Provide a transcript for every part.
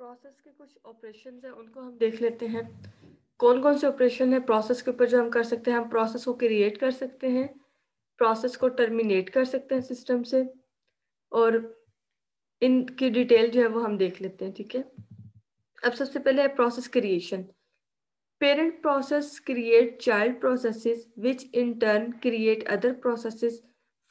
process के कुछ operation है उनको हम देख लेते हैं कौन कौन से ऑपरेशन है प्रोसेस के ऊपर जो हम कर सकते हैं हम प्रोसेस को क्रिएट कर सकते हैं प्रोसेस को टर्मिनेट कर सकते हैं सिस्टम से और इनकी डिटेल जो है वो हम देख लेते हैं ठीक है अब सबसे पहले है process creation parent process create child processes which in turn create other processes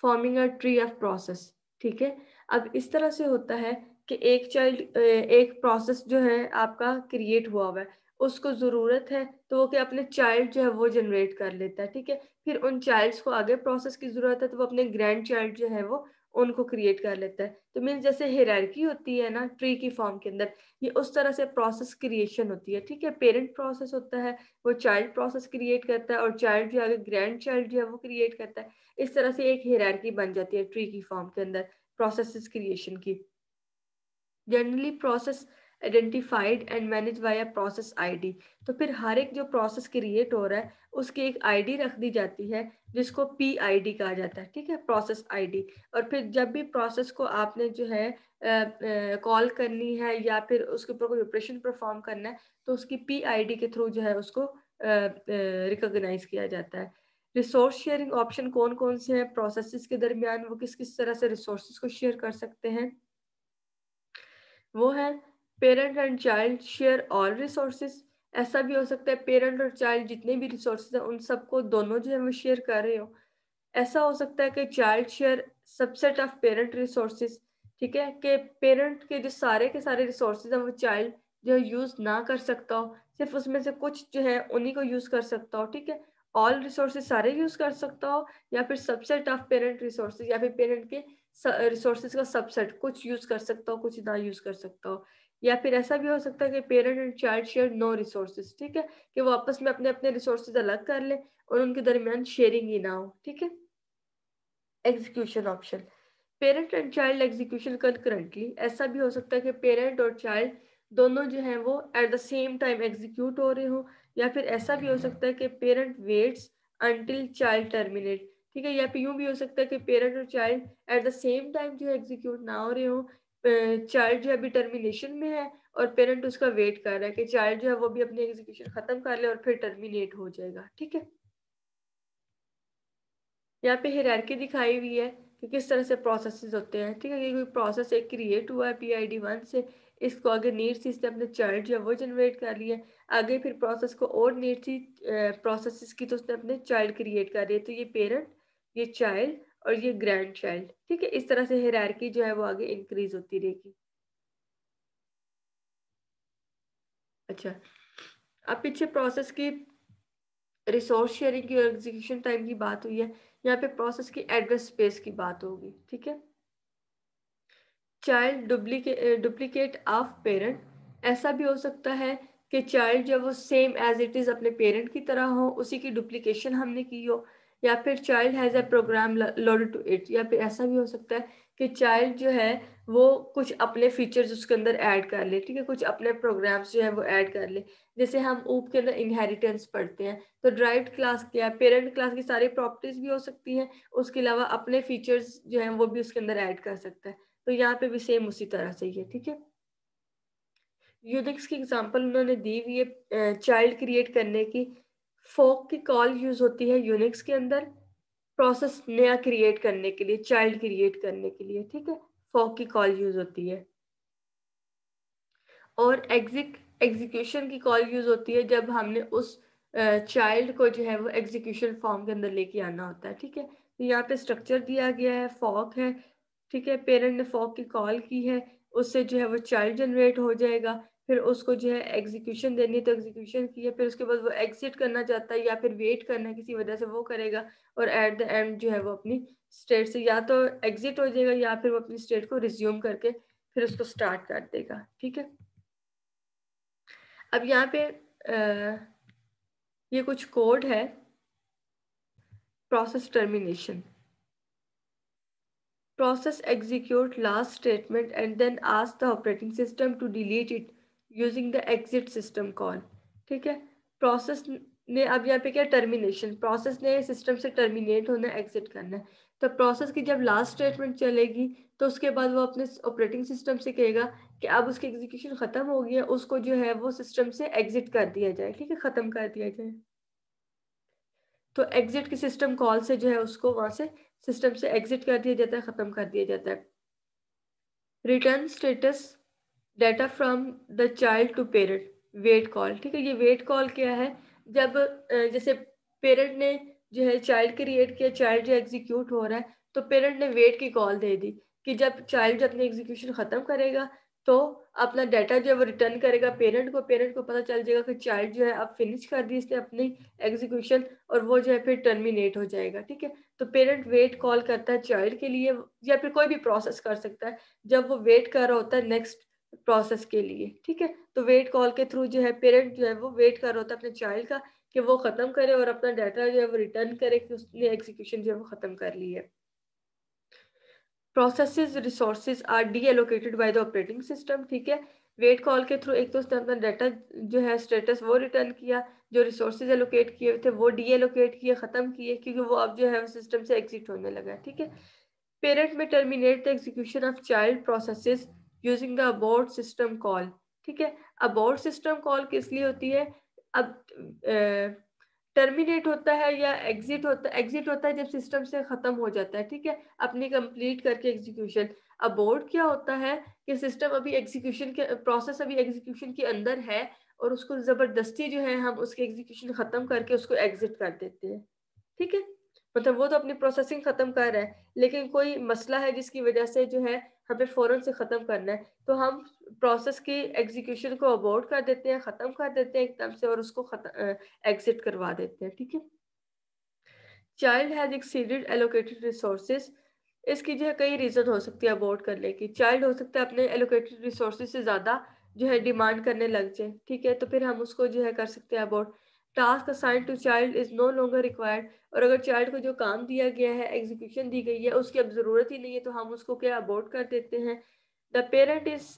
forming a tree of process ठीक है अब इस तरह से होता है कि एक चाइल्ड एक प्रोसेस जो है आपका क्रिएट हुआ हुआ है उसको ज़रूरत है तो वो कि अपने चाइल्ड जो है वो जनरेट कर लेता है ठीक है फिर उन चाइल्ड्स को आगे प्रोसेस की ज़रूरत है तो वो अपने ग्रैंड चाइल्ड जो है वो उनको क्रिएट कर लेता है तो मीन जैसे हेरारकी होती है ना ट्री की फॉर्म के अंदर ये उस तरह से प्रोसेस क्रिएशन होती है ठीक है पेरेंट प्रोसेस होता है वो चाइल्ड प्रोसेस क्रिएट करता है और चाइल्ड जो आगे ग्रैंड चाइल्ड जो है वो क्रिएट करता है इस तरह से एक हेरारकी बन जाती है ट्री की फॉर्म के अंदर प्रोसेस क्रिएशन की generally process identified and manage by a process ID तो फिर हर एक जो प्रोसेस क्रिएट हो रहा है उसकी एक आईडी रख दी जाती है जिसको पी आईडी कहा जाता है ठीक है प्रोसेस आईडी और फिर जब भी प्रोसेस को आपने जो है कॉल करनी है या फिर उसके ऊपर कोई ऑपरेशन परफॉर्म करना है तो उसकी पी आईडी के थ्रू जो है उसको रिकोगनाइज किया जाता है रिसोर्स शेयरिंग ऑप्शन कौन कौन से हैं प्रोसेस के दरमियान वो किस किस तरह से रिसोर्सेज को शेयर कर सकते हैं वो है parent and child share all resources ऐसा भी हो सकता है पेरेंट और चाइल्ड जितने भी रिसोर्सेज हैं उन सबको दोनों जो है वो शेयर कर रहे हो ऐसा हो सकता है कि child share subset of parent resources ठीक है कि पेरेंट के जो सारे के सारे रिसोर्सेज हैं वो चाइल्ड जो है यूज़ ना कर सकता हो सिर्फ उसमें से कुछ जो है उन्हीं को यूज़ कर सकता हो ठीक है ऑल रिसोर्सेज सारे यूज़ कर सकता हो या फिर सबसेट ऑफ पेरेंट रिसोर्सेज या फिर पेरेंट के रिसोर्सेज का सबसेट कुछ यूज कर सकता हो कुछ ना यूज कर सकता हो या फिर ऐसा भी हो सकता है कि parent and child share no resources ठीक है कि वो आपस में अपने अपने रिसोर्सेज अलग कर लें और उनके दरमियान शेयरिंग ही ना हो ठीक है execution option parent and child execution currently ऐसा भी हो सकता है कि पेरेंट और चाइल्ड दोनों जो हैं वो at the same time execute हो रहे हो या फिर ऐसा भी हो सकता है कि parent waits until child terminate ठीक है या फिर यूं भी हो सकता है कि पेरेंट और child at the same time जो है एग्जीक्यूट ना हो रहे हो चाइल्ड जो है अभी टर्मिनेशन में है और पेरेंट उसका वेट कर रहा है कि चाइल्ड जो है वो भी अपनी एग्जीक्यूशन ख़त्म कर ले और फिर टर्मिनेट हो जाएगा ठीक है यहाँ पे हेरारकी दिखाई हुई है कि किस तरह से प्रोसेसेस होते हैं ठीक है ये कोई प्रोसेस एक क्रिएट हुआ है पी आई डी वन से इसको आगे नीड्स से अपने चाइल्ड जो है वो जनरेट कर लिया है आगे फिर प्रोसेस को और नीड्स ही प्रोसेस की तो उसने अपने चाइल्ड क्रिएट कर रही है तो ये पेरेंट ये चाइल्ड और ये ग्रैंड चाइल्ड ठीक है इस तरह से हेरारकी जो है वो आगे इंक्रीज होती रहेगी अच्छा अब पीछे प्रोसेस की रिसोर्स शेयरिंग की और एग्जीक्यूशन टाइम की बात हुई है यहाँ पे प्रोसेस की एड्रेस स्पेस की बात होगी ठीक है चाइल्ड डुप्लीकेट ऑफ पेरेंट ऐसा भी हो सकता है कि चाइल्ड जो वो सेम एज इट इज़ अपने पेरेंट की तरह हो उसी की डुप्लीकेशन हमने की हो या फिर child has a program loaded to it या फिर ऐसा भी हो सकता है कि चाइल्ड जो है वो कुछ अपने फीचर्स उसके अंदर ऐड कर ले ठीक है कुछ अपने प्रोग्राम्स जो है वो ऐड कर ले जैसे हम ऊप के अंदर इनहेरिटेंस पढ़ते हैं तो ड्राइव क्लास या पेरेंट क्लास की सारी प्रॉपर्टीज भी हो सकती हैं उसके अलावा अपने फीचर्स जो है वो भी उसके अंदर ऐड कर सकता है तो यहाँ पे भी सेम उसी तरह से ही है ठीक है यूनिक्स की एग्जाम्पल उन्होंने दी हुई है चाइल्ड क्रिएट करने की फोक की कॉल यूज होती है यूनिक्स के अंदर प्रोसेस नया क्रिएट करने के लिए चाइल्ड क्रिएट करने के लिए ठीक है फोक की कॉल यूज होती है और एग्जिक एग्जीक्यूशन की कॉल यूज होती है जब हमने उस चाइल्ड को जो है वो एग्जीक्यूशन फॉर्म के अंदर लेके आना होता है ठीक है तो यहाँ पे स्ट्रक्चर दिया गया है फॉक है ठीक है पेरेंट ने फॉक की कॉल की है उससे जो है वो चाइल्ड जनरेट हो जाएगा फिर उसको जो है एग्जीक्यूशन देनी है तो एग्जीक्यूशन की है फिर उसके बाद वो एग्जिट करना चाहता है या फिर वेट करना किसी वजह से वो करेगा और एट द एंड जो है वो अपनी स्टेट से या तो एग्जिट हो जाएगा या फिर वो अपनी स्टेट को रिज्यूम करके फिर उसको स्टार्ट कर देगा ठीक है अब यहाँ पे आ, ये कुछ कोड है process termination process execute last statement and then ask the operating system to delete it using the exit system call ठीक है प्रोसेस ने अब यहाँ पे क्या टर्मिनेशन प्रोसेस ने सिस्टम से टर्मिनेट होना एग्जिट करना है तो प्रोसेस की जब लास्ट स्टेटमेंट चलेगी तो उसके बाद वो अपने ऑपरेटिंग सिस्टम से कहेगा कि अब उसकी एग्जीक्यूशन ख़त्म हो गई है उसको जो है वो सिस्टम से एग्जिट कर दिया जाए ठीक है ख़त्म कर दिया जाए तो एग्जिट के सिस्टम कॉल से जो है उसको वहाँ से सिस्टम से एग्जिट कर दिया जाता है ख़त्म कर दिया जाता है return status data from the child to parent wait call ठीक है ये वेट कॉल क्या है जब जैसे पेरेंट ने जो है चाइल्ड क्रिएट किया चाइल्ड जो एग्जीक्यूट हो रहा है तो पेरेंट ने वेट की कॉल दे दी कि जब चाइल्ड अपनी एग्जीक्यूशन ख़त्म करेगा तो अपना डाटा जो है वो रिटर्न करेगा पेरेंट को पेरेंट को पता चल जाएगा कि चाइल्ड जो है अब फिनिश कर दी इसने अपनी एग्जीक्यूशन और वो जो है फिर टर्मिनेट हो जाएगा ठीक है तो पेरेंट वेट कॉल करता है चाइल्ड के लिए या फिर कोई भी प्रोसेस कर सकता है जब वो वेट कर रहा होता है नेक्स्ट प्रोसेस के लिए ठीक है तो वेट कॉल के थ्रू जो है पेरेंट जो है वो वेट कर रहा होता है अपने चाइल्ड का कि वो ख़त्म करे और अपना डाटा जो है वो रिटर्न करे कि उसने एग्जीक्यूशन जो है वो ख़त्म कर ली है processes resources are deallocated by the operating system ठीक है वेट कॉल के थ्रू एक तो उसने अपना डाटा जो है स्टेटस वो रिटर्न किया जो रिसोर्सेज एलोकेट किए थे वो डी एलोकेट किए ख़त्म किए क्योंकि वो अब जो है सिस्टम से एग्जिट होने लगा ठीक है parent may terminate the execution of child processes using the abort system call ठीक है अबाउट सिस्टम कॉल किस लिए होती है अब टर्मिनेट होता है या एग्जिट होता एग्जिट होता है जब सिस्टम से ख़त्म हो जाता है ठीक है अपनी कंप्लीट करके एग्जीक्यूशन अबाउट क्या होता है कि सिस्टम अभी एग्जीक्यूशन के प्रोसेस अभी एग्जीक्यूशन के अंदर है और उसको ज़बरदस्ती जो है हम उसके एग्जीक्यूशन ख़त्म करके उसको एग्जिट कर देते हैं ठीक है मतलब वो तो अपनी प्रोसेसिंग ख़त्म कर रहा है लेकिन कोई मसला है जिसकी वजह से जो है हमें फ़ौरन से ख़त्म करना है तो हम प्रोसेस की एग्जीक्यूशन को अबॉर्ड कर देते हैं ख़त्म कर देते हैं एकदम से और उसको एग्जिट करवा देते हैं ठीक है child has exceeded allocated resource इसकी जो है कई रीज़न हो सकती है अबोर्ड करने की चाइल्ड हो सकता है अपने एलोकेटेड रिसोर्स से ज़्यादा जो है डिमांड करने लग जाए ठीक है तो फिर हम उसको जो है कर सकते हैं abort task assign to child is no longer required और अगर चाइल्ड को जो काम दिया गया है एग्जीक्यूशन दी गई है उसकी अब ज़रूरत ही नहीं है तो हम उसको क्या अबॉर्ड कर देते हैं the parent is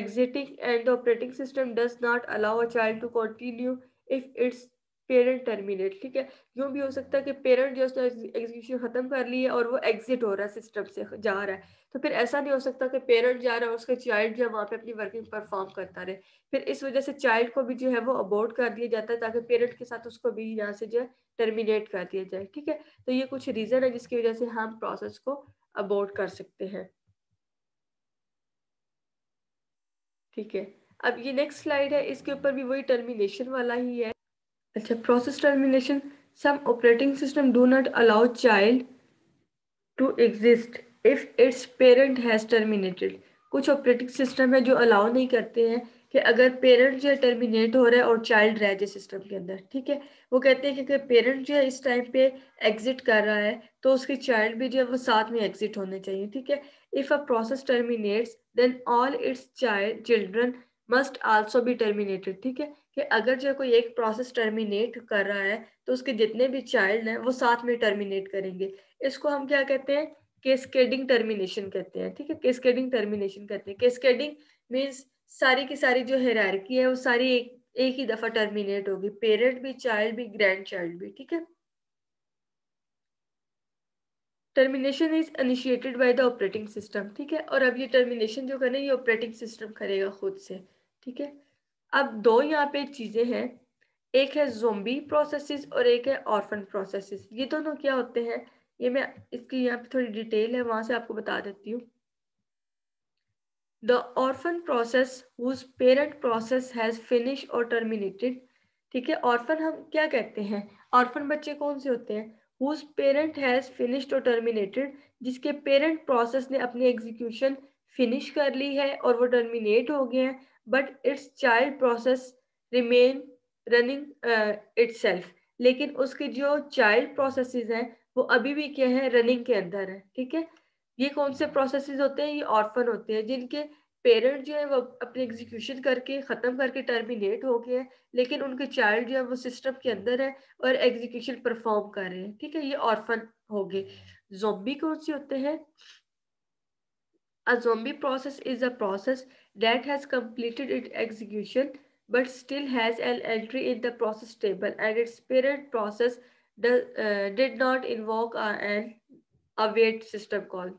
exiting and the operating system does not allow a child to continue if its parent terminate ठीक है यूँ भी हो सकता है कि पेरेंट जो उसने एग्जीक्यूशन खत्म कर ली है और वो एग्जिट हो रहा है सिस्टम से जा रहा है तो फिर ऐसा नहीं हो सकता कि पेरेंट जा रहा है उसका चाइल्ड जो वहाँ पे अपनी वर्किंग परफॉर्म करता रहे फिर इस वजह से चाइल्ड को भी जो है वो अबोर्ड कर दिया जाता है ताकि पेरेंट के साथ उसको भी यहाँ से जो है टर्मिनेट कर दिया जाए ठीक है तो ये कुछ रीज़न है जिसकी वजह से हम प्रोसेस को अबोर्ड कर सकते हैं ठीक है अब ये नेक्स्ट स्लाइड है इसके ऊपर भी वही टर्मिनेशन वाला ही है अच्छा process termination some operating system do not allow child to exist if its parent has terminated कुछ ऑपरेटिंग सिस्टम है जो अलाउ नहीं करते हैं कि अगर पेरेंट जो है टर्मिनेट हो रहा है और चाइल्ड रह जाए सिस्टम के अंदर ठीक है वो कहते हैं कि अगर पेरेंट जो है इस टाइम पे एग्जिट कर रहा है तो उसके चाइल्ड भी जो है वो साथ में एग्जिट होने चाहिए ठीक है if a process terminates then all its child children must also be terminated ठीक है कि अगर जो कोई एक प्रोसेस टर्मिनेट कर रहा है तो उसके जितने भी चाइल्ड हैं वो साथ में टर्मिनेट करेंगे इसको हम क्या कहते हैं केस्केडिंग टर्मिनेशन कहते हैं ठीक है केस्केडिंग टर्मिनेशन कहते हैं केस्केडिंग मीन्स सारी की सारी जो हेरारकी है वो सारी एक एक ही दफा टर्मिनेट होगी पेरेंट भी चाइल्ड भी ग्रैंड चाइल्ड भी ठीक है termination is initiated by the operating system ठीक है और अब ये टर्मिनेशन जो करें ये ऑपरेटिंग सिस्टम करेगा खुद से ठीक है अब दो यहाँ पे चीज़ें हैं एक है जोम्बी प्रोसेसेस और एक है ऑर्फन प्रोसेसेस ये दोनों क्या होते हैं ये मैं इसकी यहाँ पे थोड़ी डिटेल है वहां से आपको बता देती हूँ the orphan process whose parent process has finish और टर्मिनेटेड ठीक है ऑर्फन हम क्या कहते हैं ऑर्फन बच्चे कौन से होते हैं हुज पेरेंट हैज़ फिनिश्ड और टर्मिनेटेड जिसके पेरेंट प्रोसेस ने अपनी एग्जीक्यूशन फिनिश कर ली है और वो टर्मिनेट हो गए हैं but its child process remain running self लेकिन उसके जो चाइल्ड प्रोसेस हैं वो अभी भी क्या है रनिंग के अंदर है ठीक है ये कौन से प्रोसेस होते हैं ये ऑर्फन होते हैं जिनके पेरेंट जो है वो अपने एग्जीक्यूशन करके ख़त्म करके टर्मिनेट हो गए हैं लेकिन उनके चाइल्ड जो है वो सिस्टम के अंदर है और एग्जीक्यूशन परफॉर्म कर रहे हैं ठीक है ये ऑर्फन हो गए जोम्बी कौन से होते हैं A zombie process is a process that has completed its execution but still has an entry in the process table and its parent process the uh, did not invoke uh, an await system call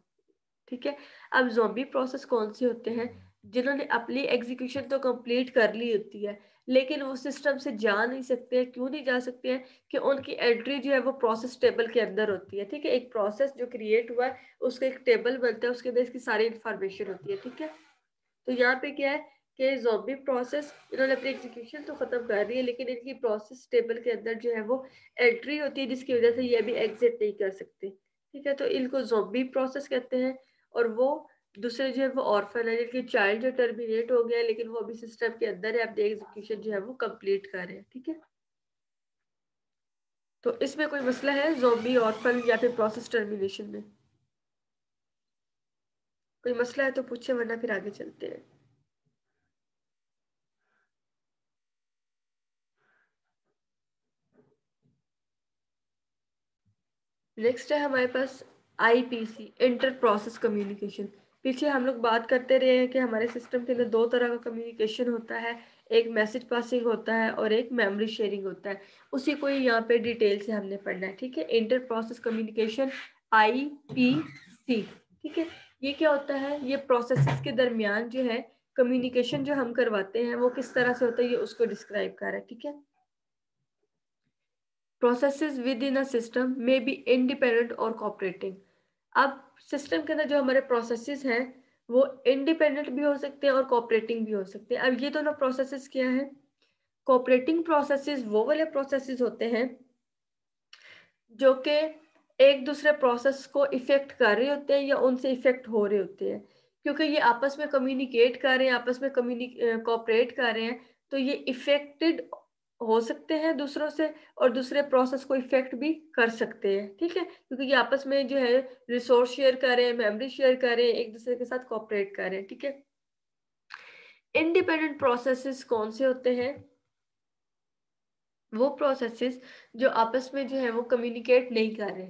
ठीक है अब zombie process कौन से होते हैं जिन्होंने अपनी execution तो कंप्लीट कर ली होती है लेकिन वो सिस्टम से जा नहीं सकते हैं क्यों नहीं जा सकते हैं कि उनकी एंट्री जो है वो प्रोसेस टेबल के अंदर होती है ठीक है एक प्रोसेस जो क्रिएट हुआ है उसका एक टेबल बनता है उसके अंदर इसकी सारी इंफॉर्मेशन होती है ठीक है तो यहाँ पे क्या है कि जॉम्बी प्रोसेस इन्होंने अपनी एग्जीक्यूशन तो ख़त्म कर दी है लेकिन इनकी प्रोसेस टेबल के अंदर जो है वो एंट्री होती है जिसकी वजह से ये अभी एग्जिट नहीं कर सकते ठीक है तो इनको जॉम्बी प्रोसेस कहते हैं और वो दूसरे जो है वो ऑर्फन है जिनके चाइल्ड जो टर्मिनेट हो गया लेकिन वो अभी सिस्टम के अंदर है अपने एग्जीक्यूशन जो है वो कंप्लीट कर रहे हैं ठीक है तो इसमें कोई मसला है जोम्बी ऑर्फन या फिर प्रोसेस टर्मिनेशन में कोई मसला है तो पूछे वरना फिर आगे चलते हैं नेक्स्ट है हमारे पास आईपीसी इंटर प्रोसेस कम्युनिकेशन पीछे हम लोग बात करते रहे हैं कि हमारे सिस्टम के अंदर दो तरह का कम्युनिकेशन होता है एक मैसेज पासिंग होता है और एक मेमोरी शेयरिंग होता है उसी को यहाँ पे डिटेल से हमने पढ़ना है ठीक है inter process communication I P C ठीक है ये क्या होता है ये प्रोसेस के दरमियान जो है कम्युनिकेशन जो हम करवाते हैं वो किस तरह से होता है ये उसको डिस्क्राइब कर रहा है ठीक है process within a system may be independent और कॉपरेटिंग अब सिस्टम के अंदर जो हमारे प्रोसेसेस हैं वो इंडिपेंडेंट भी हो सकते हैं और कॉपरेटिंग भी हो सकते हैं अब ये दोनों प्रोसेसेस क्या है कॉपरेटिंग प्रोसेसेस वो वाले प्रोसेसेस होते हैं जो कि एक दूसरे प्रोसेस को इफेक्ट कर रहे होते हैं या उनसे इफेक्ट हो रहे होते हैं क्योंकि ये आपस में कम्युनिकेट कर रहे हैं आपस में कम्युनिक कॉपरेट कर रहे हैं तो ये इफेक्टेड हो सकते हैं दूसरों से और दूसरे प्रोसेस को इफेक्ट भी कर सकते हैं ठीक है क्योंकि ये आपस में जो है रिसोर्स शेयर करें मेमोरी शेयर करें एक दूसरे के साथ कॉपरेट करें ठीक है इंडिपेंडेंट प्रोसेसेस कौन से होते हैं वो प्रोसेसेस जो आपस में जो है वो कम्युनिकेट नहीं कर रहे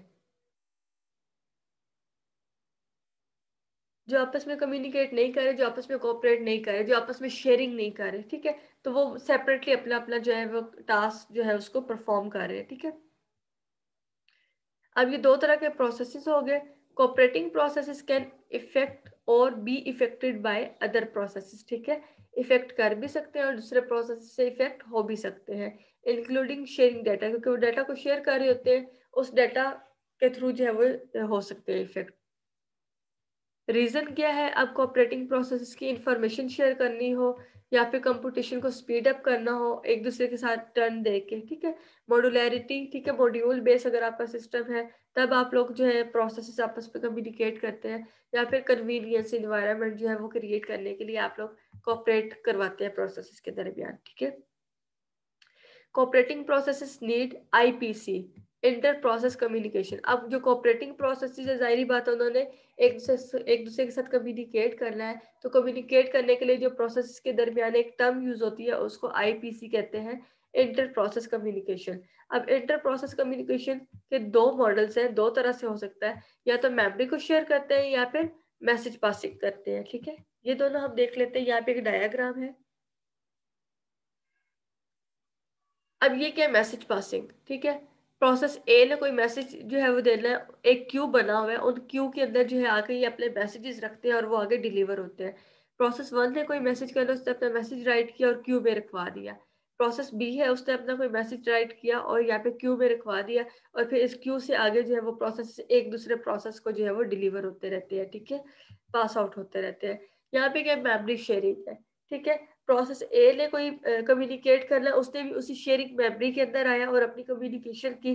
जो आपस में कम्युनिकेट नहीं करे जो आपस में कोऑपरेट नहीं करे जो आपस में शेयरिंग नहीं करे ठीक है तो वो सेपरेटली अपना अपना जो है वो टास्क जो है उसको परफॉर्म कर रहे हैं ठीक है अब ये दो तरह के प्रोसेस हो गए कोऑपरेटिंग प्रोसेस कैन इफेक्ट और be affected by other process ठीक है इफेक्ट कर भी सकते हैं और दूसरे प्रोसेस से इफेक्ट हो भी सकते हैं इंक्लूडिंग शेयरिंग डाटा क्योंकि वो डाटा को शेयर कर रहे होते हैं उस डाटा के थ्रू जो है वो हो सकते हैं इफेक्ट रीज़न क्या है आपको ऑपरेटिंग प्रोसेस की इंफॉर्मेशन शेयर करनी हो या फिर कंपटीशन को स्पीड अप करना हो एक दूसरे के साथ टर्न दे के ठीक है मॉड्यूलैरिटी ठीक है मॉड्यूल बेस अगर आपका सिस्टम है तब आप लोग जो है प्रोसेस आपस में कम्युनिकेट करते हैं या फिर कन्वीनियंस इन्वायरमेंट जो है वो क्रिएट करने के लिए आप लोग कॉपरेट करवाते हैं प्रोसेस के दरमियान ठीक है cooperating process need I inter process communication अब जो कॉपरेटिंग प्रोसेस है जाहिर बात है उन्होंने एक दूसरे एक दूसरे के साथ कम्युनिकेट करना है तो कम्युनिकेट करने के लिए जो प्रोसेस के दरमियान एक टर्म यूज होती है उसको आईपीसी कहते हैं इंटर प्रोसेस कम्युनिकेशन अब इंटर प्रोसेस कम्युनिकेशन के दो मॉडल्स हैं दो तरह से हो सकता है या तो मेमोरी को शेयर करते हैं या फिर मैसेज पासिंग करते हैं ठीक है ये दोनों हम देख लेते हैं यहाँ पे एक डायाग्राम है अब ये क्या मैसेज पासिंग ठीक है प्रोसेस ए ने कोई मैसेज जो है वो देना है एक क्यू बना हुआ है उन क्यू के अंदर जो है आके ये अपने मैसेजेस रखते हैं और वो आगे डिलीवर होते हैं प्रोसेस वन ने कोई मैसेज कर उसने अपना मैसेज राइट किया और क्यू में रखवा दिया प्रोसेस बी है उसने अपना कोई मैसेज राइट किया और यहाँ पे क्यू में रखवा दिया और फिर इस क्यू से आगे जो है वो प्रोसेस एक दूसरे प्रोसेस को जो है वो डिलीवर होते रहते हैं ठीक है पास आउट होते रहते हैं यहाँ पे क्या मेमरी शेयरिंग है ठीक है प्रोसेस ए ने कोई कम्युनिकेट करना उसने भी उसी शेयरिंग मेमोरी के अंदर आया और अपनी कम्युनिकेशन की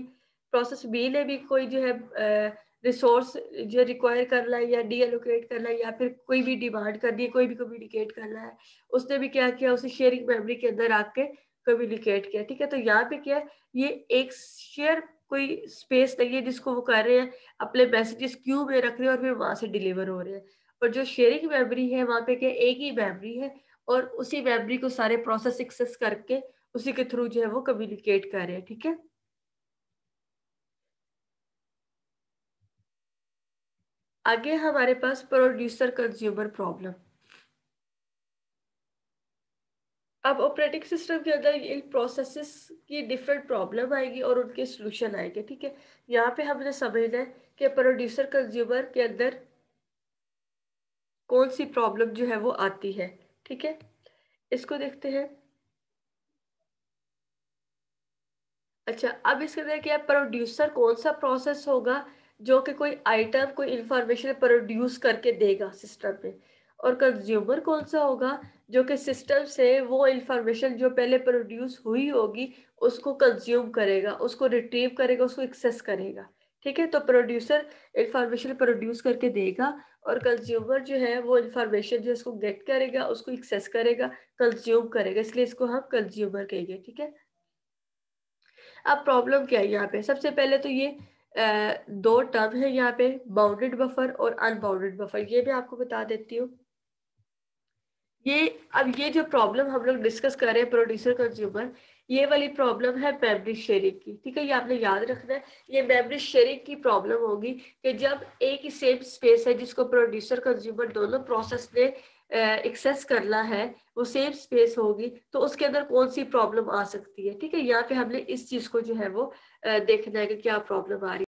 प्रोसेस बी ने भी कोई जो है रिसोर्स जो रिक्वायर करना है या डी एलोकेट करना है या फिर कोई भी डिमांड करनी है कोई भी कम्युनिकेट करना है उसने भी क्या किया उसी शेयरिंग मेमोरी के अंदर आके कम्युनिकेट किया ठीक है तो यहाँ पे क्या है ये एक शेयर कोई स्पेस नहीं है जिसको वो कर रहे हैं अपने मैसेजेस क्यू में रख रहे हैं और फिर वहां से डिलीवर हो रहे हैं और जो शेयरिंग मेमोरी है वहाँ पे क्या एक ही मेमोरी है और उसी वेबरी को सारे प्रोसेस एक्सेस करके उसी के थ्रू जो है वो कम्युनिकेट कर रहे हैं ठीक है आगे हमारे पास प्रोड्यूसर कंज्यूमर प्रॉब्लम अब ऑपरेटिंग सिस्टम के अंदर इन प्रोसेसेस की डिफरेंट प्रॉब्लम आएगी और उनके सोल्यूशन आएंगे ठीक है यहाँ पे हमने समझना है कि प्रोड्यूसर कंज्यूमर के अंदर कौन सी प्रॉब्लम जो है वो आती है ठीक है इसको देखते हैं अच्छा अब इसके अंदर क्या प्रोड्यूसर कौन सा प्रोसेस होगा जो कि कोई आइटम कोई इंफॉर्मेशन प्रोड्यूस करके देगा सिस्टम में और कंज्यूमर कौन सा होगा जो कि सिस्टम से वो इंफॉर्मेशन जो पहले प्रोड्यूस हुई होगी उसको कंज्यूम करेगा उसको रिट्रीव करेगा उसको एक्सेस करेगा ठीक है तो प्रोड्यूसर इंफॉर्मेशन प्रोड्यूस करके देगा और कंज्यूमर जो है वो इंफॉर्मेशन जो है उसको गेट करेगा उसको एक्सेस करेगा कंज्यूम करेगा इसलिए इसको हम कंज्यूमर कहेंगे ठीक है अब प्रॉब्लम क्या है यहाँ पे सबसे पहले तो ये आ, दो टर्म है यहाँ पे बाउंडेड बफर और अनबाउंडेड बफर ये भी आपको बता देती हूँ ये अब ये जो प्रॉब्लम हम लोग डिस्कस कर रहे हैं प्रोड्यूसर कंज्यूमर ये वाली प्रॉब्लम है मेमरी शेयरिंग की ठीक है ये आपने याद रखना है ये मेमरी शेयरिंग की प्रॉब्लम होगी कि जब एक ही सेम स्पेस है जिसको प्रोड्यूसर कंज्यूमर दोनों प्रोसेस ने एक्सेस करना है वो सेम स्पेस होगी तो उसके अंदर कौन सी प्रॉब्लम आ सकती है ठीक है यहाँ पे हमने इस चीज को जो है वो देखना है कि क्या प्रॉब्लम आ रही है